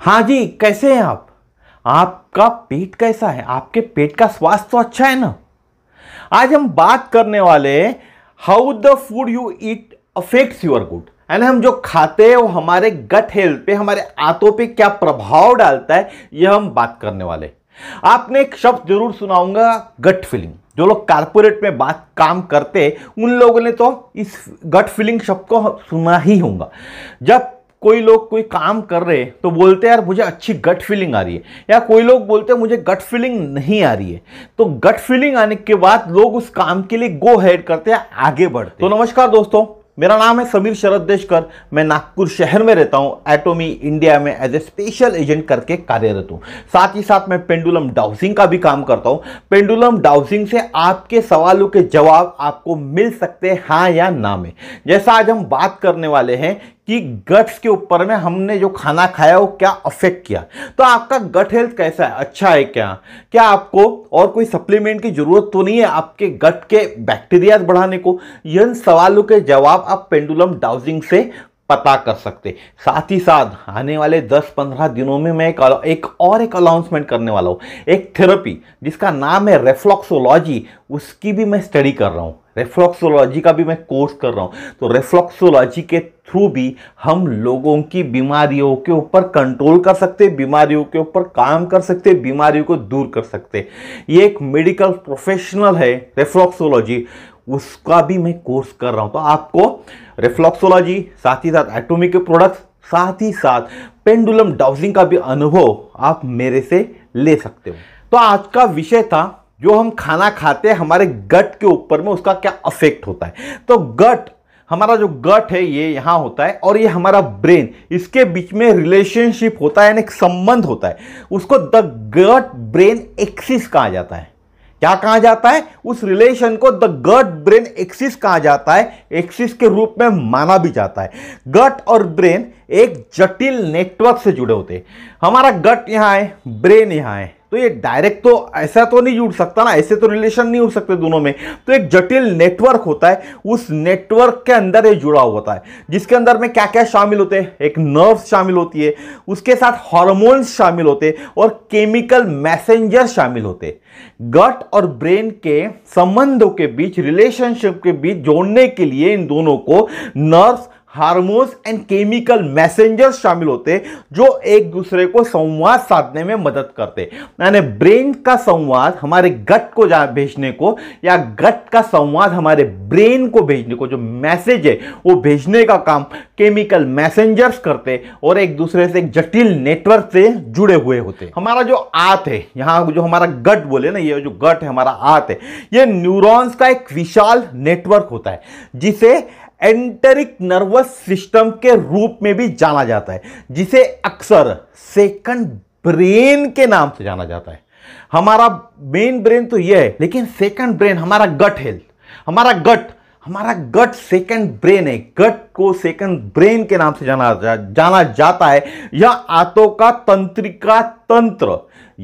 हाँ जी कैसे हैं आप आपका पेट कैसा है आपके पेट का स्वास्थ्य तो अच्छा है ना आज हम बात करने वाले how the food you eat affects your gut यानी हम जो खाते हैं वो हमारे गट हेल्थ पे हमारे आंतों पे क्या प्रभाव डालता है यह हम बात करने वाले आपने एक शब्द जरूर सुनाऊंगा गट फीलिंग जो लोग कारपोरेट में बात काम करते उन लोगों ने तो इस गट फीलिंग शब्द को सुना ही होगा जब कोई लोग कोई काम कर रहे हैं तो बोलते हैं यार मुझे अच्छी गट फीलिंग आ रही है या कोई लोग बोलते हैं मुझे गट फीलिंग नहीं आ रही है तो गट फीलिंग आने के बाद लोग उस काम के लिए गो हेड करते हैं आगे बढ़ते तो नमस्कार दोस्तों मेरा नाम है समीर शरद देशकर मैं नागपुर शहर में रहता हूँ एटोमी इंडिया में एज ए स्पेशल एजेंट करके कार्यरत हूँ साथ ही साथ मैं पेंडुलम डाउसिंग का भी काम करता हूँ पेंडुलम डाउसिंग से आपके सवालों के जवाब आपको मिल सकते हैं हाँ या ना में जैसा आज हम बात करने वाले हैं कि गट्स के ऊपर में हमने जो खाना खाया वो क्या अफेक्ट किया तो आपका गट हेल्थ कैसा है अच्छा है क्या क्या आपको और कोई सप्लीमेंट की ज़रूरत तो नहीं है आपके गट के बैक्टीरिया बढ़ाने को इन सवालों के जवाब आप पेंडुलम डाउजिंग से पता कर सकते साथ ही साथ आने वाले 10-15 दिनों में मैं एक, एक और एक अनाउंसमेंट करने वाला हूँ एक थेरेपी जिसका नाम है रेफ्लॉक्सोलॉजी उसकी भी मैं स्टडी कर रहा हूँ रेफ्लॉक्सोलॉजी का भी मैं कोर्स कर रहा हूँ तो रेफ्लॉक्सोलॉजी के थ्रू भी हम लोगों की बीमारियों के ऊपर कंट्रोल कर सकते बीमारियों के ऊपर काम कर सकते बीमारियों को दूर कर सकते ये एक मेडिकल प्रोफेशनल है रेफ्लॉक्सोलॉजी उसका भी मैं कोर्स कर रहा हूँ तो आपको रिफ्लॉक्सोलॉजी साथ ही साथ एटोमिक प्रोडक्ट्स साथ ही साथ पेंडुलम डाउजिंग का भी अनुभव आप मेरे से ले सकते हो तो आज का विषय था जो हम खाना खाते हैं हमारे गट के ऊपर में उसका क्या अफेक्ट होता है तो गट हमारा जो गट है ये यहाँ होता है और ये हमारा ब्रेन इसके बीच में रिलेशनशिप होता है यानी एक संबंध होता है उसको द गट ब्रेन एक्सिस कहा जाता है क्या कहा जाता है उस रिलेशन को द गट ब्रेन एक्सिस कहा जाता है एक्सिस के रूप में माना भी जाता है गट और ब्रेन एक जटिल नेटवर्क से जुड़े होते हैं हमारा गट यहाँ है ब्रेन यहाँ है तो ये डायरेक्ट तो ऐसा तो नहीं जुड़ सकता ना ऐसे तो रिलेशन नहीं उड़ सकते दोनों में तो एक जटिल नेटवर्क होता है उस नेटवर्क के अंदर ये जुड़ा होता है जिसके अंदर में क्या क्या शामिल होते हैं एक नर्व्स शामिल होती है उसके साथ हॉर्मोन्स शामिल होते और केमिकल मैसेंजर शामिल होते गट और ब्रेन के संबंधों के बीच रिलेशनशिप के बीच जोड़ने के लिए इन दोनों को nerves hormones and chemical messengers शामिल होते जो एक दूसरे को संवाद साधने में मदद करते यानी ब्रेन का संवाद हमारे गट को जा भेजने को या गट का संवाद हमारे ब्रेन को भेजने को जो मैसेज है वो भेजने का काम केमिकल मैसेंजर्स करते और एक दूसरे से एक जटिल नेटवर्क से जुड़े हुए होते हमारा जो आत है यहाँ जो हमारा गट बोले ना ये जो गट है हमारा आत है ये न्यूरॉन्स का एक विशाल नेटवर्क होता है जिसे एंटरिक नर्वस सिस्टम के रूप में भी जाना जाता है जिसे अक्सर सेकंड ब्रेन के नाम से जाना जाता है हमारा मेन ब्रेन तो यह है लेकिन सेकंड ब्रेन हमारा गट हेल्थ हमारा गट हमारा गट सेकंड ब्रेन है गट को सेकंड ब्रेन के नाम से जाना जा, जाना जाता है यह आतों का तंत्रिका तंत्र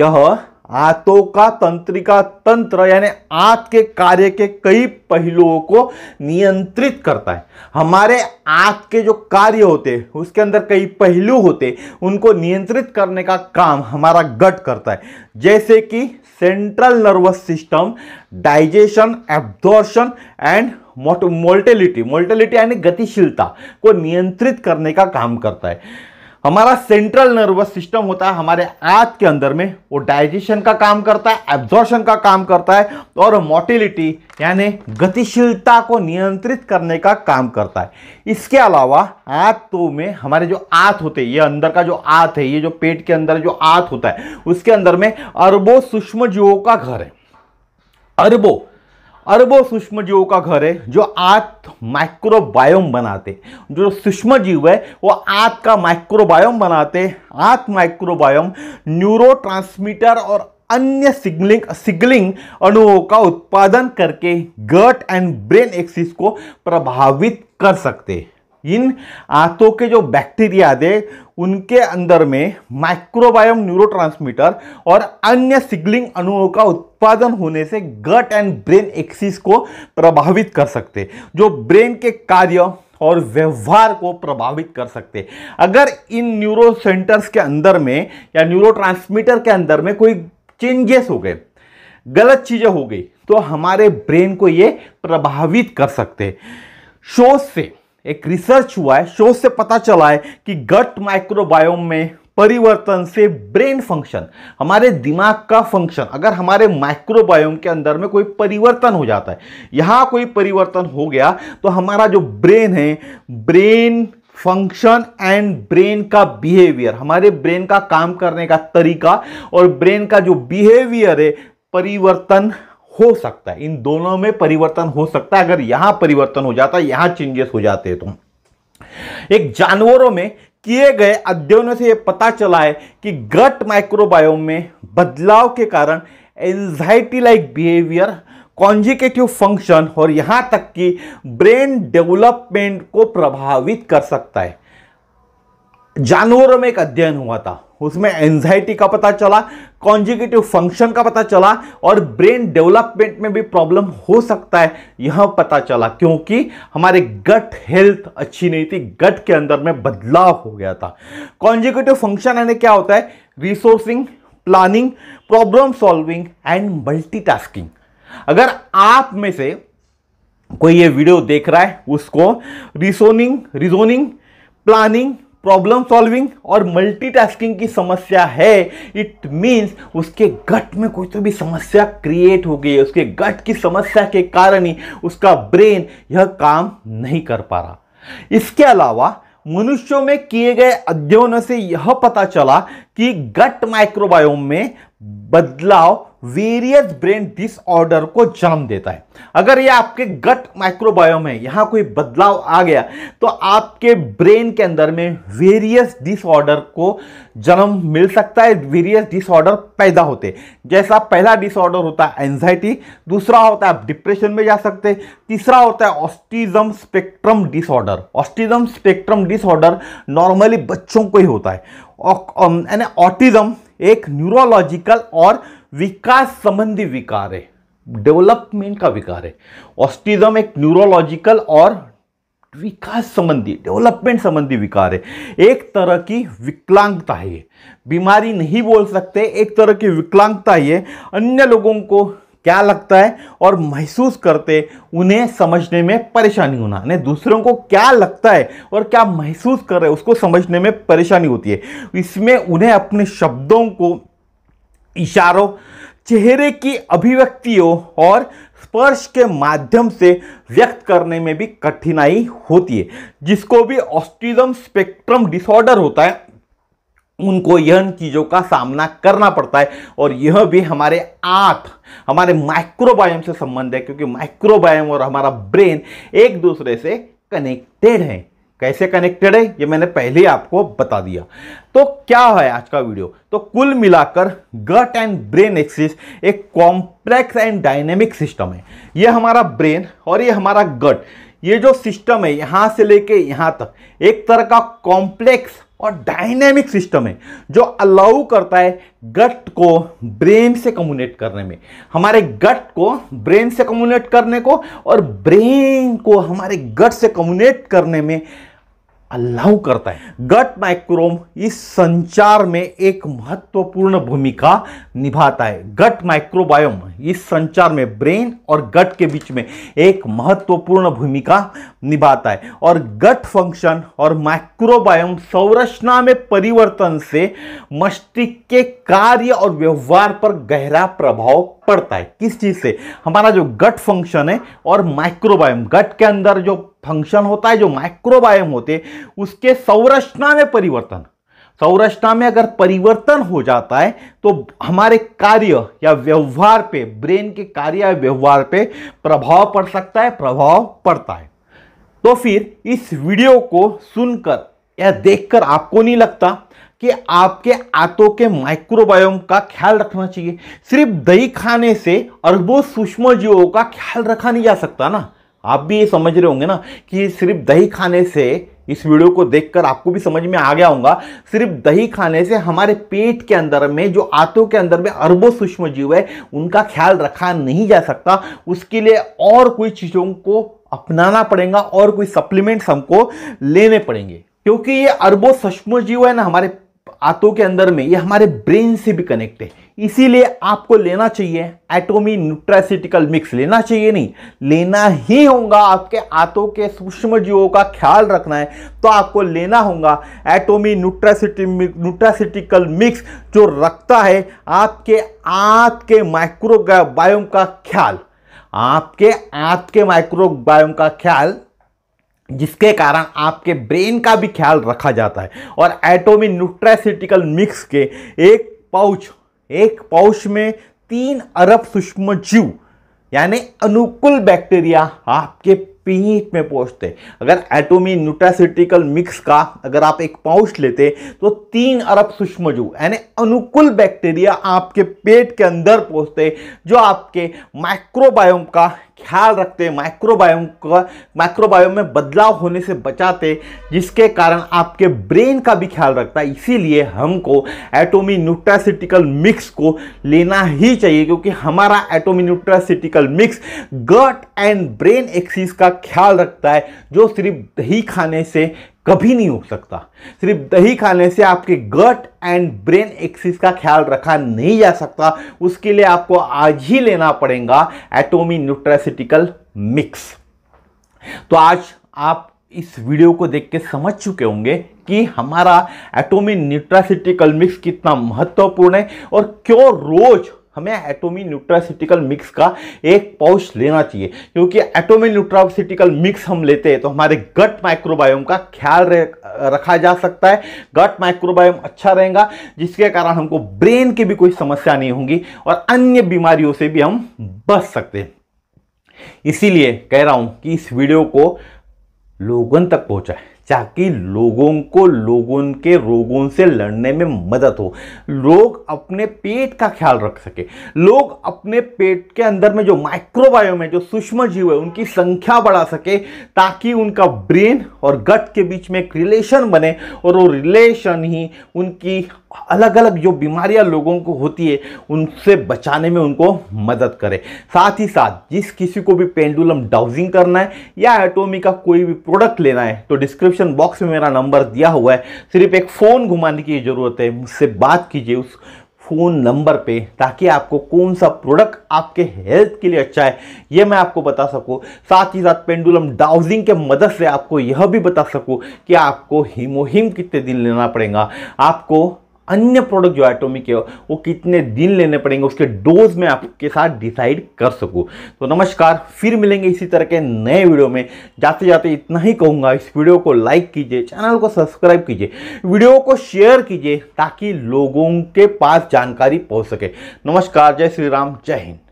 यह आतों का तंत्रिका तंत्र यानी आत के कार्य के कई पहलुओं को नियंत्रित करता है हमारे आत के जो कार्य होते हैं उसके अंदर कई पहलू होते उनको नियंत्रित करने का काम हमारा गट करता है जैसे कि central nervous system digestion absorption and motility motility यानी गतिशीलता को नियंत्रित करने का काम करता है हमारा सेंट्रल नर्वस सिस्टम होता है हमारे आंत के अंदर में वो डाइजेशन का काम करता है एब्जॉर्शन का काम करता है और मोटिलिटी यानी गतिशीलता को नियंत्रित करने का काम करता है इसके अलावा आंतों में हमारे जो आंत होते हैं ये अंदर का जो आंत है ये जो पेट के अंदर जो आंत होता है उसके अंदर में अरबों सूक्ष्म जीवों का घर है अरबों अरबों सूक्ष्म जीवों का घर है जो आत माइक्रोबायोम बनाते जो सूक्ष्म जीव है वो आत का माइक्रोबायोम बनाते आत माइक्रोबायोम न्यूरो और अन्य सिग्लिंग सिग्लिंग अणुओं का उत्पादन करके गट एंड ब्रेन एक्सिस को प्रभावित कर सकते हैं इन आंतों के जो बैक्टीरिया थे उनके अंदर में माइक्रोबायोम न्यूरोट्रांसमीटर और अन्य सिग्लिंग अणुओं का उत्पादन होने से गट एंड ब्रेन एक्सिस को प्रभावित कर सकते जो ब्रेन के कार्य और व्यवहार को प्रभावित कर सकते अगर इन न्यूरो सेंटर्स के अंदर में या न्यूरोट्रांसमीटर के अंदर में कोई चेंजेस हो गए गलत चीज़ें हो गई तो हमारे ब्रेन को ये प्रभावित कर सकते शोध से एक रिसर्च हुआ है शोध से पता चला है कि गट माइक्रोबायोम में परिवर्तन से ब्रेन फंक्शन हमारे दिमाग का फंक्शन अगर हमारे माइक्रोबायोम के अंदर में कोई परिवर्तन हो जाता है यहाँ कोई परिवर्तन हो गया तो हमारा जो ब्रेन है ब्रेन फंक्शन एंड ब्रेन का बिहेवियर हमारे ब्रेन का काम करने का तरीका और ब्रेन का जो बिहेवियर है परिवर्तन हो सकता है इन दोनों में परिवर्तन हो सकता है अगर यहां परिवर्तन हो जाता है यहां चेंजेस हो जाते हैं तो एक जानवरों में किए गए अध्ययनों से यह पता चला है कि गट माइक्रोबायोम में बदलाव के कारण anxiety like behaviour cognitive function और यहाँ तक कि ब्रेन डेवलपमेंट को प्रभावित कर सकता है जानवरों में एक अध्ययन हुआ था उसमें एंजाइटी का पता चला कॉन्जिकेटिव फंक्शन का पता चला और ब्रेन डेवलपमेंट में भी प्रॉब्लम हो सकता है यह पता चला क्योंकि हमारे गट हेल्थ अच्छी नहीं थी गट के अंदर में बदलाव हो गया था कॉन्जिकेटिव फंक्शन यानी क्या होता है resourcing planning problem solving and multitasking अगर आप में से कोई ये वीडियो देख रहा है उसको reasoning reasoning planning problem solving और मल्टीटास्किंग की समस्या है इट मींस उसके गट में कोई तो भी समस्या क्रिएट हो गई है उसके गट की समस्या के कारण ही उसका ब्रेन यह काम नहीं कर पा रहा इसके अलावा मनुष्यों में किए गए अध्ययनों से यह पता चला कि गट माइक्रोबायोम में बदलाव वेरियस ब्रेन डिसऑर्डर को जन्म देता है अगर ये आपके गट माइक्रोबायोम है यहाँ कोई बदलाव आ गया तो आपके ब्रेन के अंदर में वेरियस डिसऑर्डर को जन्म मिल सकता है वेरियस डिसऑर्डर पैदा होते जैसा पहला डिसऑर्डर होता है एंजाइटी दूसरा होता है आप डिप्रेशन में जा सकते तीसरा होता है autism spectrum disorder autism spectrum disorder normally बच्चों को ही होता है um, यानी ऑटिज्म एक न्यूरोलॉजिकल और विकास संबंधी विकार है डेवलपमेंट का विकार है ऑस्टिज्म एक न्यूरोलॉजिकल और विकास संबंधी डेवलपमेंट संबंधी विकार है एक तरह की विकलांगता है बीमारी नहीं बोल सकते एक तरह की विकलांगता है अन्य लोगों को क्या लगता है और महसूस करते उन्हें समझने में परेशानी होना यानी दूसरों को क्या लगता है और क्या महसूस कर रहे हैं उसको समझने में परेशानी होती है इसमें उन्हें अपने शब्दों को इशारों चेहरे की अभिव्यक्तियों और स्पर्श के माध्यम से व्यक्त करने में भी कठिनाई होती है जिसको भी ऑस्टिज्म स्पेक्ट्रम डिसऑर्डर होता है उनको यह चीज़ों का सामना करना पड़ता है और यह भी हमारे आँख हमारे माइक्रोबायोम से संबंध है क्योंकि माइक्रोबायोम और हमारा ब्रेन एक दूसरे से कनेक्टेड है कैसे कनेक्टेड है ये मैंने पहले ही आपको बता दिया तो क्या है आज का वीडियो तो कुल मिलाकर गट एंड ब्रेन एक्सिस एक कॉम्प्लेक्स एंड डायनेमिक सिस्टम है ये हमारा ब्रेन और ये हमारा गट ये जो सिस्टम है यहाँ से लेके यहाँ तक एक तरह का कॉम्प्लेक्स और डायनेमिक सिस्टम है जो अलाउ करता है गट को ब्रेन से कम्युनेट करने में हमारे गट को ब्रेन से कम्युनेट करने को और ब्रेन को हमारे गट से कम्युनेट करने में अलाउ करता है गट माइक्रोम इस संचार में एक महत्वपूर्ण भूमिका निभाता है गट माइक्रोबायोम इस संचार में ब्रेन और गट के बीच में एक महत्वपूर्ण भूमिका निभाता है और गट फंक्शन और माइक्रोबायोम संरचना में परिवर्तन से मस्तिष्क के कार्य और व्यवहार पर गहरा प्रभाव पड़ता है किस चीज़ से हमारा जो गट फंक्शन है और माइक्रोबायोम गट के अंदर जो फंक्शन होता है जो माइक्रोबायोम होते उसके संरचना में परिवर्तन संरचना में अगर परिवर्तन हो जाता है तो हमारे कार्य या व्यवहार पे ब्रेन के कार्य या व्यवहार पे प्रभाव पड़ सकता है प्रभाव पड़ता है तो फिर इस वीडियो को सुनकर या देखकर आपको नहीं लगता कि आपके आंतों के माइक्रोबायोम का ख्याल रखना चाहिए सिर्फ दही खाने से अरबों सूक्ष्म जीवों का ख्याल रखा नहीं जा सकता ना आप भी ये समझ रहे होंगे ना कि सिर्फ दही खाने से इस वीडियो को देखकर आपको भी समझ में आ गया होगा सिर्फ दही खाने से हमारे पेट के अंदर में जो आंतों के अंदर में अरबों सूक्ष्म जीव है उनका ख्याल रखा नहीं जा सकता उसके लिए और कोई चीज़ों को अपनाना पड़ेगा और कोई सप्लीमेंट्स हमको लेने पड़ेंगे क्योंकि ये अरबों सूक्ष्म जीव है ना हमारे आंतों के अंदर में ये हमारे ब्रेन से भी कनेक्ट है इसीलिए आपको लेना चाहिए एटोमी न्यूट्रासिटिकल मिक्स लेना चाहिए नहीं लेना ही होगा आपके आंतों के सूक्ष्म जीवों का ख्याल रखना है तो आपको लेना होगा एटोमी न्यूट्रासिटी न्यूट्रासिटिकल मिक्स जो रखता है आपके आंत के माइक्रोबायोम का ख्याल आपके आंत के माइक्रोबायोम का ख्याल जिसके कारण आपके ब्रेन का भी ख्याल रखा जाता है और एटोमी न्यूट्रासिटिकल मिक्स के एक पाउच एक पौष में तीन अरब सूक्ष्म जीव यानी अनुकूल बैक्टीरिया आपके पीट में पहुंचते अगर एटोमी न्यूट्रासिटिकल मिक्स का अगर आप एक पाउच लेते तो तीन अरब सूक्ष्मजू यानी अनुकूल बैक्टीरिया आपके पेट के अंदर पहुंचते जो आपके माइक्रोबायोम का ख्याल रखते माइक्रोबायोम का माइक्रोबायोम में बदलाव होने से बचाते जिसके कारण आपके ब्रेन का भी ख्याल रखता है इसीलिए हमको एटोमी न्यूट्रासिटिकल मिक्स को लेना ही चाहिए क्योंकि हमारा Atomy nutraceutical mix gut and brain axis का ख्याल रखता है जो सिर्फ दही खाने से कभी नहीं हो सकता सिर्फ दही खाने से आपके गट एंड ब्रेन एक्सिस का ख्याल रखा नहीं जा सकता उसके लिए आपको आज ही लेना पड़ेगा एटोमी न्यूट्रासिटिकल मिक्स तो आज आप इस वीडियो को देख के समझ चुके होंगे कि हमारा एटोमी न्यूट्रासिटिकल मिक्स कितना महत्वपूर्ण है और क्यों रोज़ हमें एटोमी न्यूट्रासिटिकल मिक्स का एक पाउच लेना चाहिए क्योंकि एटोमी न्यूट्रासिटिकल मिक्स हम लेते हैं तो हमारे गट माइक्रोबायोम का ख्याल रखा जा सकता है गट माइक्रोबायोम अच्छा रहेगा जिसके कारण हमको ब्रेन की भी कोई समस्या नहीं होगी और अन्य बीमारियों से भी हम बच सकते हैं इसीलिए कह रहा हूं कि इस वीडियो को लोगों तक पहुंचाएं ताकि लोगों को लोगों के रोगों से लड़ने में मदद हो लोग अपने पेट का ख्याल रख सके लोग अपने पेट के अंदर में जो माइक्रोबायोम है जो सूक्ष्म जीव है उनकी संख्या बढ़ा सके ताकि उनका ब्रेन और गट के बीच में एक रिलेशन बने और वो रिलेशन ही उनकी अलग अलग जो बीमारियां लोगों को होती है उनसे बचाने में उनको मदद करे साथ ही साथ जिस किसी को भी पेंडुलम डाउजिंग करना है या एटोमी का कोई भी प्रोडक्ट लेना है तो डिस्क्रिप्शन बॉक्स में मेरा नंबर दिया हुआ है सिर्फ एक फ़ोन घुमाने की ज़रूरत है मुझसे बात कीजिए उस फ़ोन नंबर पे ताकि आपको कौन सा प्रोडक्ट आपके हेल्थ के लिए अच्छा है ये मैं आपको बता सकूँ साथ ही साथ पेंडुलम डाउजिंग के मदद से आपको यह भी बता सकूँ कि आपको हीमोहीम कितने दिन लेना पड़ेगा आपको अन्य प्रोडक्ट जो एटोमिक है वो कितने दिन लेने पड़ेंगे उसके डोज में आपके साथ डिसाइड कर सकूँ तो नमस्कार फिर मिलेंगे इसी तरह के नए वीडियो में जाते जाते इतना ही कहूँगा इस वीडियो को लाइक कीजिए चैनल को सब्सक्राइब कीजिए वीडियो को शेयर कीजिए ताकि लोगों के पास जानकारी पहुँच सके नमस्कार जय श्री राम जय हिंद